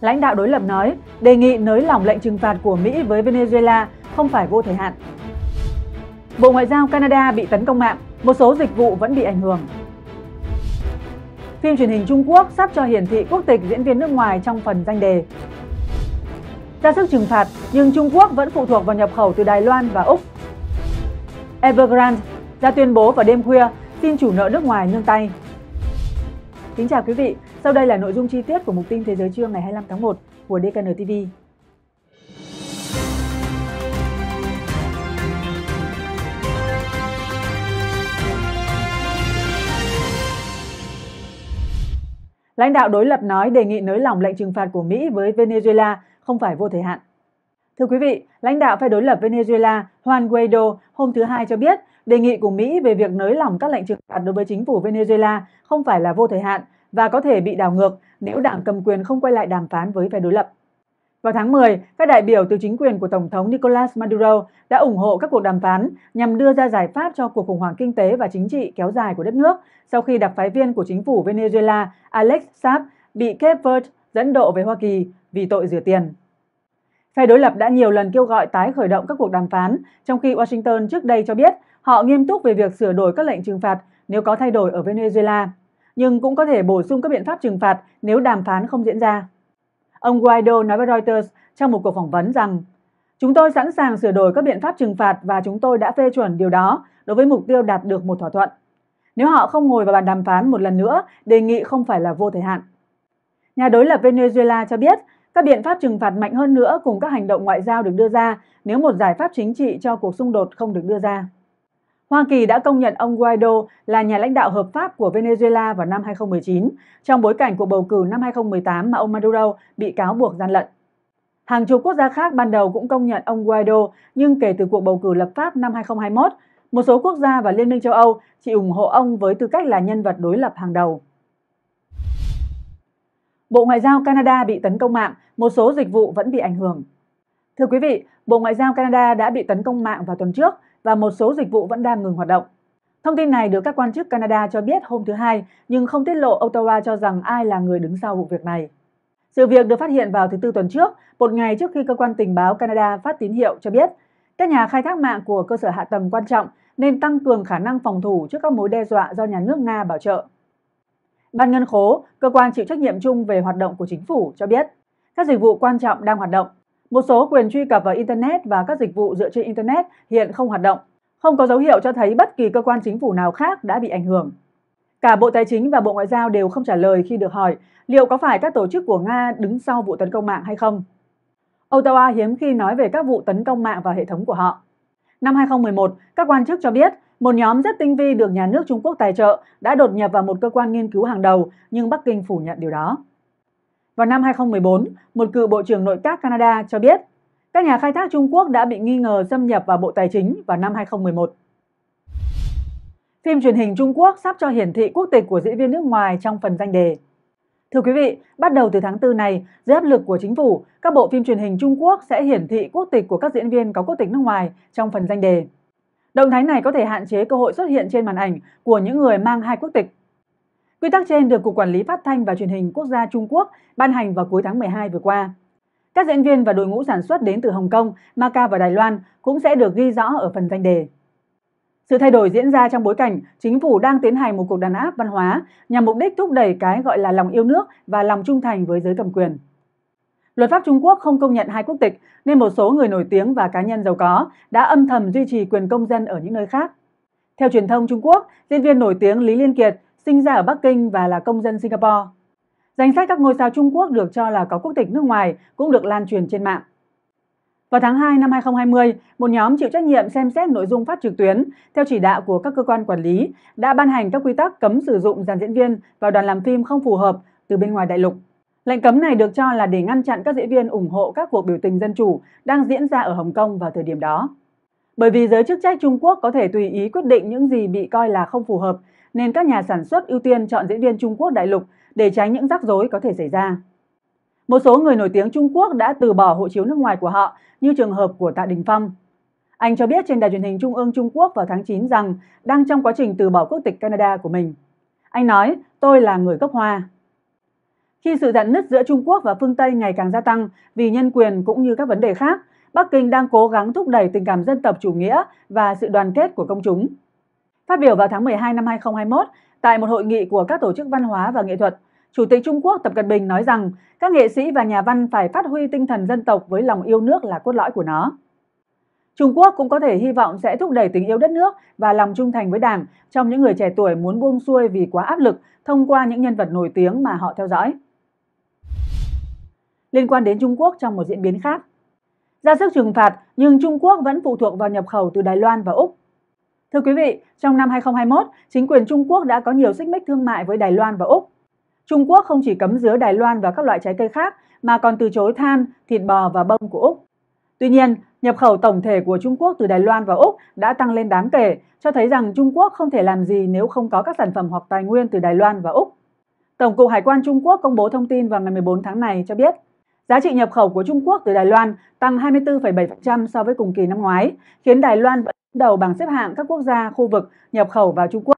lãnh đạo đối lập nói đề nghị nới lỏng lệnh trừng phạt của Mỹ với Venezuela không phải vô thời hạn. Bộ Ngoại giao Canada bị tấn công mạng, một số dịch vụ vẫn bị ảnh hưởng. Phim truyền hình Trung Quốc sắp cho hiển thị quốc tịch diễn viên nước ngoài trong phần danh đề. Ra sức trừng phạt, nhưng Trung Quốc vẫn phụ thuộc vào nhập khẩu từ Đài Loan và Úc. Evergrande ra tuyên bố vào đêm khuya xin chủ nợ nước ngoài nương tay. Kính chào quý vị, sau đây là nội dung chi tiết của mục tin thế giới trưa ngày 25 tháng 1 của DKN TV. Lãnh đạo đối lập nói đề nghị nới lỏng lệnh trừng phạt của Mỹ với Venezuela không phải vô thời hạn. Thưa quý vị, lãnh đạo phe đối lập Venezuela Juan Guaido hôm thứ Hai cho biết đề nghị của Mỹ về việc nới lỏng các lệnh trừng phạt đối với chính phủ Venezuela không phải là vô thời hạn và có thể bị đảo ngược nếu đảng cầm quyền không quay lại đàm phán với phe đối lập. Vào tháng 10, các đại biểu từ chính quyền của Tổng thống Nicolas Maduro đã ủng hộ các cuộc đàm phán nhằm đưa ra giải pháp cho cuộc khủng hoảng kinh tế và chính trị kéo dài của đất nước sau khi đặc phái viên của chính phủ Venezuela Alex Saab bị Cape Verde dẫn độ về Hoa Kỳ vì tội rửa tiền. Phe đối lập đã nhiều lần kêu gọi tái khởi động các cuộc đàm phán, trong khi Washington trước đây cho biết họ nghiêm túc về việc sửa đổi các lệnh trừng phạt nếu có thay đổi ở Venezuela nhưng cũng có thể bổ sung các biện pháp trừng phạt nếu đàm phán không diễn ra. Ông Guaido nói với Reuters trong một cuộc phỏng vấn rằng Chúng tôi sẵn sàng sửa đổi các biện pháp trừng phạt và chúng tôi đã phê chuẩn điều đó đối với mục tiêu đạt được một thỏa thuận. Nếu họ không ngồi vào bàn đàm phán một lần nữa, đề nghị không phải là vô thời hạn. Nhà đối lập Venezuela cho biết các biện pháp trừng phạt mạnh hơn nữa cùng các hành động ngoại giao được đưa ra nếu một giải pháp chính trị cho cuộc xung đột không được đưa ra. Hoa Kỳ đã công nhận ông Guaido là nhà lãnh đạo hợp pháp của Venezuela vào năm 2019, trong bối cảnh cuộc bầu cử năm 2018 mà ông Maduro bị cáo buộc gian lận. Hàng chục quốc gia khác ban đầu cũng công nhận ông Guaido, nhưng kể từ cuộc bầu cử lập pháp năm 2021, một số quốc gia và Liên minh châu Âu chỉ ủng hộ ông với tư cách là nhân vật đối lập hàng đầu. Bộ Ngoại giao Canada bị tấn công mạng, một số dịch vụ vẫn bị ảnh hưởng. Thưa quý vị, Bộ Ngoại giao Canada đã bị tấn công mạng vào tuần trước và một số dịch vụ vẫn đang ngừng hoạt động. Thông tin này được các quan chức Canada cho biết hôm thứ Hai, nhưng không tiết lộ Ottawa cho rằng ai là người đứng sau vụ việc này. Sự việc được phát hiện vào thứ Tư tuần trước, một ngày trước khi cơ quan tình báo Canada phát tín hiệu cho biết các nhà khai thác mạng của cơ sở hạ tầng quan trọng nên tăng cường khả năng phòng thủ trước các mối đe dọa do nhà nước Nga bảo trợ. Ban ngân khố, cơ quan chịu trách nhiệm chung về hoạt động của chính phủ, cho biết các dịch vụ quan trọng đang hoạt động một số quyền truy cập vào Internet và các dịch vụ dựa trên Internet hiện không hoạt động, không có dấu hiệu cho thấy bất kỳ cơ quan chính phủ nào khác đã bị ảnh hưởng. Cả Bộ Tài chính và Bộ Ngoại giao đều không trả lời khi được hỏi liệu có phải các tổ chức của Nga đứng sau vụ tấn công mạng hay không. Ottawa hiếm khi nói về các vụ tấn công mạng vào hệ thống của họ. Năm 2011, các quan chức cho biết một nhóm rất tinh vi được nhà nước Trung Quốc tài trợ đã đột nhập vào một cơ quan nghiên cứu hàng đầu, nhưng Bắc Kinh phủ nhận điều đó. Vào năm 2014, một cựu Bộ trưởng Nội các Canada cho biết các nhà khai thác Trung Quốc đã bị nghi ngờ xâm nhập vào Bộ Tài chính vào năm 2011. Phim truyền hình Trung Quốc sắp cho hiển thị quốc tịch của diễn viên nước ngoài trong phần danh đề. Thưa quý vị, bắt đầu từ tháng 4 này, dưới áp lực của chính phủ, các bộ phim truyền hình Trung Quốc sẽ hiển thị quốc tịch của các diễn viên có quốc tịch nước ngoài trong phần danh đề. Động thái này có thể hạn chế cơ hội xuất hiện trên màn ảnh của những người mang hai quốc tịch Quy tắc trên được Cục Quản lý Phát thanh và Truyền hình Quốc gia Trung Quốc ban hành vào cuối tháng 12 vừa qua. Các diễn viên và đội ngũ sản xuất đến từ Hồng Kông, Macau và Đài Loan cũng sẽ được ghi rõ ở phần danh đề. Sự thay đổi diễn ra trong bối cảnh chính phủ đang tiến hành một cuộc đàn áp văn hóa nhằm mục đích thúc đẩy cái gọi là lòng yêu nước và lòng trung thành với giới cầm quyền. Luật pháp Trung Quốc không công nhận hai quốc tịch nên một số người nổi tiếng và cá nhân giàu có đã âm thầm duy trì quyền công dân ở những nơi khác. Theo truyền thông Trung Quốc, diễn viên nổi tiếng Lý Liên Kiệt sinh ra ở Bắc Kinh và là công dân Singapore. Danh sách các ngôi sao Trung Quốc được cho là có quốc tịch nước ngoài cũng được lan truyền trên mạng. Vào tháng 2 năm 2020, một nhóm chịu trách nhiệm xem xét nội dung phát trực tuyến theo chỉ đạo của các cơ quan quản lý đã ban hành các quy tắc cấm sử dụng dàn diễn viên và đoàn làm phim không phù hợp từ bên ngoài đại lục. Lệnh cấm này được cho là để ngăn chặn các diễn viên ủng hộ các cuộc biểu tình dân chủ đang diễn ra ở Hồng Kông vào thời điểm đó. Bởi vì giới chức trách Trung Quốc có thể tùy ý quyết định những gì bị coi là không phù hợp nên các nhà sản xuất ưu tiên chọn diễn viên Trung Quốc đại lục để tránh những rắc rối có thể xảy ra. Một số người nổi tiếng Trung Quốc đã từ bỏ hộ chiếu nước ngoài của họ, như trường hợp của Tạ Đình Phong. Anh cho biết trên đài truyền hình Trung ương Trung Quốc vào tháng 9 rằng đang trong quá trình từ bỏ quốc tịch Canada của mình. Anh nói, tôi là người gốc Hoa. Khi sự giận nứt giữa Trung Quốc và phương Tây ngày càng gia tăng vì nhân quyền cũng như các vấn đề khác, Bắc Kinh đang cố gắng thúc đẩy tình cảm dân tộc chủ nghĩa và sự đoàn kết của công chúng. Phát biểu vào tháng 12 năm 2021, tại một hội nghị của các tổ chức văn hóa và nghệ thuật, Chủ tịch Trung Quốc Tập Cận Bình nói rằng các nghệ sĩ và nhà văn phải phát huy tinh thần dân tộc với lòng yêu nước là cốt lõi của nó. Trung Quốc cũng có thể hy vọng sẽ thúc đẩy tình yêu đất nước và lòng trung thành với Đảng trong những người trẻ tuổi muốn buông xuôi vì quá áp lực thông qua những nhân vật nổi tiếng mà họ theo dõi. Liên quan đến Trung Quốc trong một diễn biến khác, ra sức trừng phạt nhưng Trung Quốc vẫn phụ thuộc vào nhập khẩu từ Đài Loan và Úc Thưa quý vị, trong năm 2021, chính quyền Trung Quốc đã có nhiều xích mích thương mại với Đài Loan và Úc. Trung Quốc không chỉ cấm dứa Đài Loan và các loại trái cây khác mà còn từ chối than, thịt bò và bông của Úc. Tuy nhiên, nhập khẩu tổng thể của Trung Quốc từ Đài Loan và Úc đã tăng lên đáng kể, cho thấy rằng Trung Quốc không thể làm gì nếu không có các sản phẩm hoặc tài nguyên từ Đài Loan và Úc. Tổng cục Hải quan Trung Quốc công bố thông tin vào ngày 14 tháng này cho biết, giá trị nhập khẩu của Trung Quốc từ Đài Loan tăng 24,7% so với cùng kỳ năm ngoái, khiến Đài Loan đầu bảng xếp hạng các quốc gia khu vực nhập khẩu vào Trung Quốc.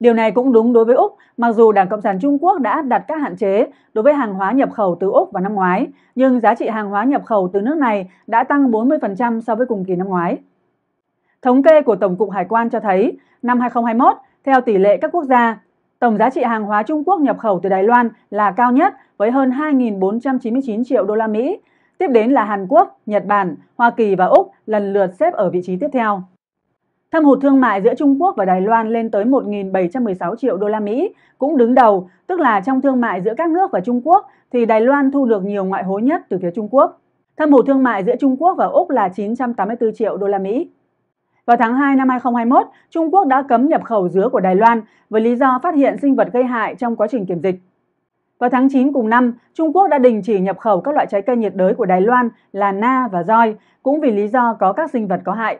Điều này cũng đúng đối với Úc, mặc dù Đảng Cộng sản Trung Quốc đã áp đặt các hạn chế đối với hàng hóa nhập khẩu từ Úc vào năm ngoái, nhưng giá trị hàng hóa nhập khẩu từ nước này đã tăng 40% so với cùng kỳ năm ngoái. Thống kê của Tổng cục Hải quan cho thấy, năm 2021, theo tỷ lệ các quốc gia, tổng giá trị hàng hóa Trung Quốc nhập khẩu từ Đài Loan là cao nhất với hơn 2.499 triệu đô la Mỹ, Tiếp đến là Hàn Quốc, Nhật Bản, Hoa Kỳ và Úc lần lượt xếp ở vị trí tiếp theo. Thâm hụt thương mại giữa Trung Quốc và Đài Loan lên tới 1.716 triệu đô la Mỹ cũng đứng đầu, tức là trong thương mại giữa các nước và Trung Quốc thì Đài Loan thu được nhiều ngoại hối nhất từ phía Trung Quốc. Thâm hụt thương mại giữa Trung Quốc và Úc là 984 triệu đô la Mỹ. Vào tháng 2 năm 2021, Trung Quốc đã cấm nhập khẩu dứa của Đài Loan với lý do phát hiện sinh vật gây hại trong quá trình kiểm dịch. Vào tháng 9 cùng năm, Trung Quốc đã đình chỉ nhập khẩu các loại trái cây nhiệt đới của Đài Loan là na và roi, cũng vì lý do có các sinh vật có hại.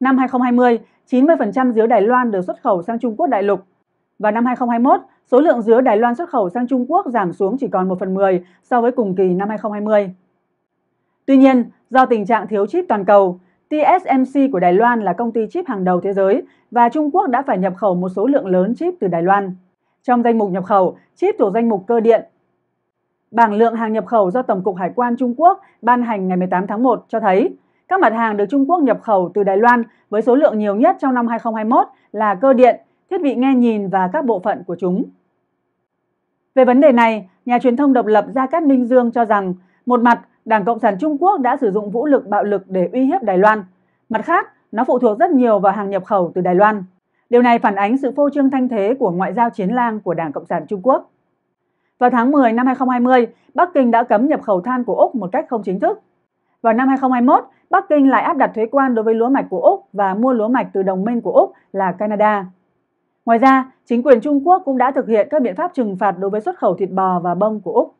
Năm 2020, 90% dứa Đài Loan được xuất khẩu sang Trung Quốc đại lục. và năm 2021, số lượng dứa Đài Loan xuất khẩu sang Trung Quốc giảm xuống chỉ còn 1 phần 10 so với cùng kỳ năm 2020. Tuy nhiên, do tình trạng thiếu chip toàn cầu, TSMC của Đài Loan là công ty chip hàng đầu thế giới và Trung Quốc đã phải nhập khẩu một số lượng lớn chip từ Đài Loan. Trong danh mục nhập khẩu, chip thuộc danh mục cơ điện. Bảng lượng hàng nhập khẩu do Tổng cục Hải quan Trung Quốc ban hành ngày 18 tháng 1 cho thấy các mặt hàng được Trung Quốc nhập khẩu từ Đài Loan với số lượng nhiều nhất trong năm 2021 là cơ điện, thiết bị nghe nhìn và các bộ phận của chúng. Về vấn đề này, nhà truyền thông độc lập Gia Cát Minh Dương cho rằng, một mặt, Đảng Cộng sản Trung Quốc đã sử dụng vũ lực bạo lực để uy hiếp Đài Loan. Mặt khác, nó phụ thuộc rất nhiều vào hàng nhập khẩu từ Đài Loan. Điều này phản ánh sự phô trương thanh thế của ngoại giao chiến lang của Đảng Cộng sản Trung Quốc. Vào tháng 10 năm 2020, Bắc Kinh đã cấm nhập khẩu than của Úc một cách không chính thức. Vào năm 2021, Bắc Kinh lại áp đặt thuế quan đối với lúa mạch của Úc và mua lúa mạch từ đồng minh của Úc là Canada. Ngoài ra, chính quyền Trung Quốc cũng đã thực hiện các biện pháp trừng phạt đối với xuất khẩu thịt bò và bông của Úc.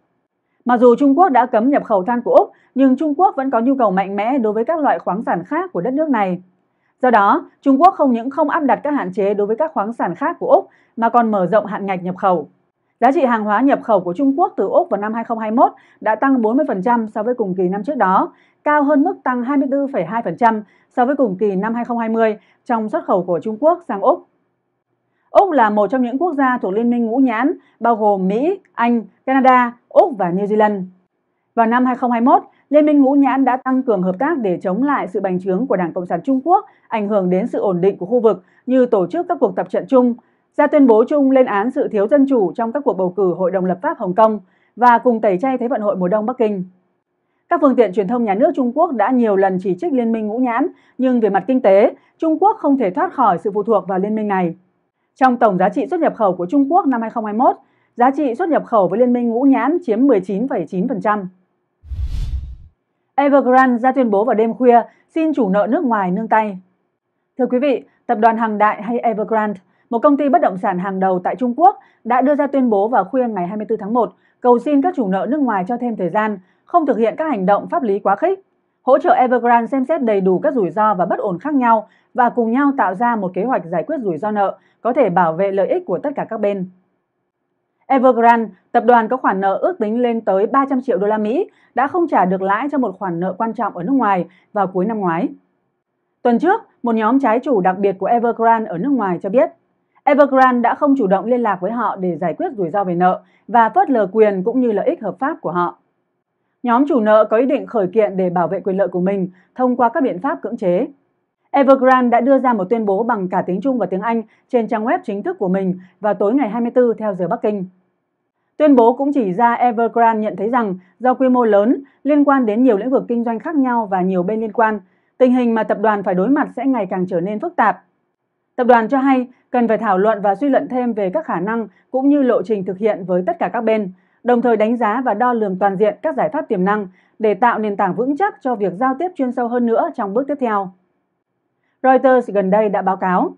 Mặc dù Trung Quốc đã cấm nhập khẩu than của Úc, nhưng Trung Quốc vẫn có nhu cầu mạnh mẽ đối với các loại khoáng sản khác của đất nước này. Do đó, Trung Quốc không những không áp đặt các hạn chế đối với các khoáng sản khác của Úc mà còn mở rộng hạn ngạch nhập khẩu. Giá trị hàng hóa nhập khẩu của Trung Quốc từ Úc vào năm 2021 đã tăng 40% so với cùng kỳ năm trước đó, cao hơn mức tăng 24,2% so với cùng kỳ năm 2020 trong xuất khẩu của Trung Quốc sang Úc. Úc là một trong những quốc gia thuộc Liên minh Ngũ Nhãn, bao gồm Mỹ, Anh, Canada, Úc và New Zealand. Vào năm 2021, Liên minh Ngũ Nhãn đã tăng cường hợp tác để chống lại sự bành trướng của Đảng Cộng sản Trung Quốc, ảnh hưởng đến sự ổn định của khu vực như tổ chức các cuộc tập trận chung, ra tuyên bố chung lên án sự thiếu dân chủ trong các cuộc bầu cử Hội đồng lập pháp Hồng Kông và cùng tẩy chay Thế vận hội mùa đông Bắc Kinh. Các phương tiện truyền thông nhà nước Trung Quốc đã nhiều lần chỉ trích Liên minh Ngũ Nhãn, nhưng về mặt kinh tế, Trung Quốc không thể thoát khỏi sự phụ thuộc vào liên minh này. Trong tổng giá trị xuất nhập khẩu của Trung Quốc năm 2021, giá trị xuất nhập khẩu với Liên minh Ngũ Nhãn chiếm 19,9%. Evergrande ra tuyên bố vào đêm khuya xin chủ nợ nước ngoài nương tay. Thưa quý vị, tập đoàn Hàng Đại hay Evergrande, một công ty bất động sản hàng đầu tại Trung Quốc, đã đưa ra tuyên bố vào khuya ngày 24 tháng 1 cầu xin các chủ nợ nước ngoài cho thêm thời gian, không thực hiện các hành động pháp lý quá khích, hỗ trợ Evergrande xem xét đầy đủ các rủi ro và bất ổn khác nhau và cùng nhau tạo ra một kế hoạch giải quyết rủi ro nợ, có thể bảo vệ lợi ích của tất cả các bên. Evergrande, tập đoàn có khoản nợ ước tính lên tới 300 triệu đô la Mỹ, đã không trả được lãi cho một khoản nợ quan trọng ở nước ngoài vào cuối năm ngoái. Tuần trước, một nhóm trái chủ đặc biệt của Evergrande ở nước ngoài cho biết, Evergrande đã không chủ động liên lạc với họ để giải quyết rủi ro về nợ và phớt lờ quyền cũng như lợi ích hợp pháp của họ. Nhóm chủ nợ có ý định khởi kiện để bảo vệ quyền lợi của mình thông qua các biện pháp cưỡng chế. Evergrande đã đưa ra một tuyên bố bằng cả tiếng Trung và tiếng Anh trên trang web chính thức của mình vào tối ngày 24 theo giờ Bắc Kinh. Tuyên bố cũng chỉ ra Evergrande nhận thấy rằng do quy mô lớn liên quan đến nhiều lĩnh vực kinh doanh khác nhau và nhiều bên liên quan, tình hình mà tập đoàn phải đối mặt sẽ ngày càng trở nên phức tạp. Tập đoàn cho hay cần phải thảo luận và suy luận thêm về các khả năng cũng như lộ trình thực hiện với tất cả các bên, đồng thời đánh giá và đo lường toàn diện các giải pháp tiềm năng để tạo nền tảng vững chắc cho việc giao tiếp chuyên sâu hơn nữa trong bước tiếp theo. Reuters gần đây đã báo cáo,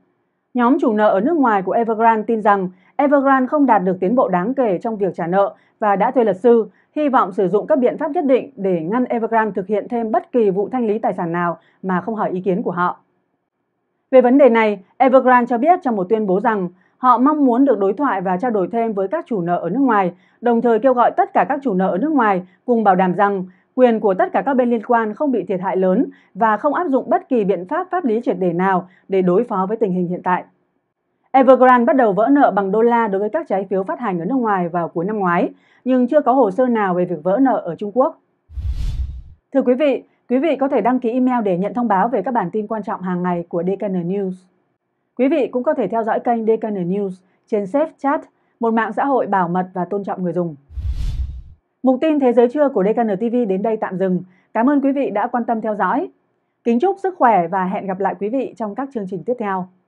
nhóm chủ nợ ở nước ngoài của Evergrande tin rằng Evergrande không đạt được tiến bộ đáng kể trong việc trả nợ và đã thuê luật sư, hy vọng sử dụng các biện pháp nhất định để ngăn Evergrande thực hiện thêm bất kỳ vụ thanh lý tài sản nào mà không hỏi ý kiến của họ. Về vấn đề này, Evergrande cho biết trong một tuyên bố rằng họ mong muốn được đối thoại và trao đổi thêm với các chủ nợ ở nước ngoài, đồng thời kêu gọi tất cả các chủ nợ ở nước ngoài cùng bảo đảm rằng quyền của tất cả các bên liên quan không bị thiệt hại lớn và không áp dụng bất kỳ biện pháp pháp lý triệt đề nào để đối phó với tình hình hiện tại. Evergrande bắt đầu vỡ nợ bằng đô la đối với các trái phiếu phát hành ở nước ngoài vào cuối năm ngoái, nhưng chưa có hồ sơ nào về việc vỡ nợ ở Trung Quốc. Thưa quý vị, quý vị có thể đăng ký email để nhận thông báo về các bản tin quan trọng hàng ngày của DKN News. Quý vị cũng có thể theo dõi kênh DKN News trên Safe Chat, một mạng xã hội bảo mật và tôn trọng người dùng. Mục tin Thế giới trưa của DKN TV đến đây tạm dừng. Cảm ơn quý vị đã quan tâm theo dõi. Kính chúc sức khỏe và hẹn gặp lại quý vị trong các chương trình tiếp theo.